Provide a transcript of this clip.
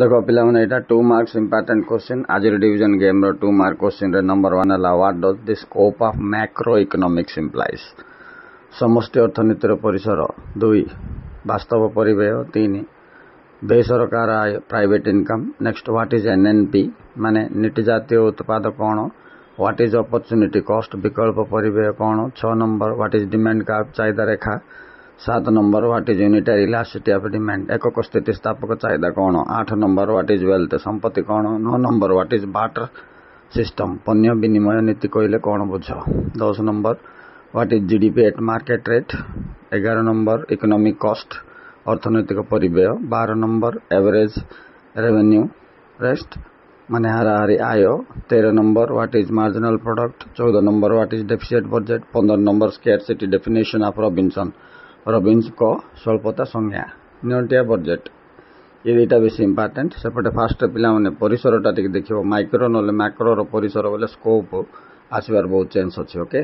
देख पिलाने यहाँ टू मार्क्स इंपोर्टेंट क्वेश्चन आज डिजन गेम टू मार्क क्वेश्चन रे नंबर वन है what does the scope of macro economics implies समस्ती अर्थनीतिर परिसर दुई बास्तव परिवेय तीन बेसरकार आय private income next what is N N P मान नीति जितिय उत्पाद कौन व्हाट इज अपरचुनिटी कस्ट विकल्प परिवेय कौन छ नंबर व्हाट इज डिमांड का चाहदा रेखा ସାତ number what is unitary elasticity of demand ଏକକ ସ୍ଥିତିସ୍ଥାପକ ଚାହିଦା କ'ଣ ଆଠ ନମ୍ବର ହ୍ୱାଟ୍ ଇଜ୍ ୱେଲ୍ଥ ସମ୍ପତ୍ତି କ'ଣ ନଅ number what is barter system ପଣ୍ୟ ବିନିମୟ ନୀତି କହିଲେ କ'ଣ ବୁଝ ଦଶ number what is G D P at market rate ଏଗାର ନମ୍ବର ଇକୋନୋମିକ୍ କଷ୍ଟ ଅର୍ଥନୈତିକ ପରିବ୍ୟୟ ବାର ନମ୍ବର ଏଭରେଜ୍ ରେଭେନ୍ୟୁ ରେଷ୍ଟ ମାନେ ହାରାହାରି ଆୟ ତେର number what is marginal product ଚଉଦ number what is deficit budget ପନ୍ଦର number scarcity definition of Robinson ರಬಿನ್ಸ್ಕ ସ୍ୱଳ୍ପତା ସଂଜ୍ଞା ନିଅଣ୍ଟିଆ ବଜେଟ୍ ଏ ଦୁଇଟା ବେଶୀ ଇମ୍ପୋର୍ଟାଣ୍ଟ ସେପଟେ ଫାଷ୍ଟ ପିଲାମାନେ ପରିସରଟା ଟିକେ ଦେଖିବ ମାଇକ୍ରୋ ନହେଲେ ମାକ୍ରୋର ପରିସର ବୋଲେ ସ୍କୋପ୍ ଆସିବାର ବହୁତ ଚାନ୍ସ ଅଛି ଓକେ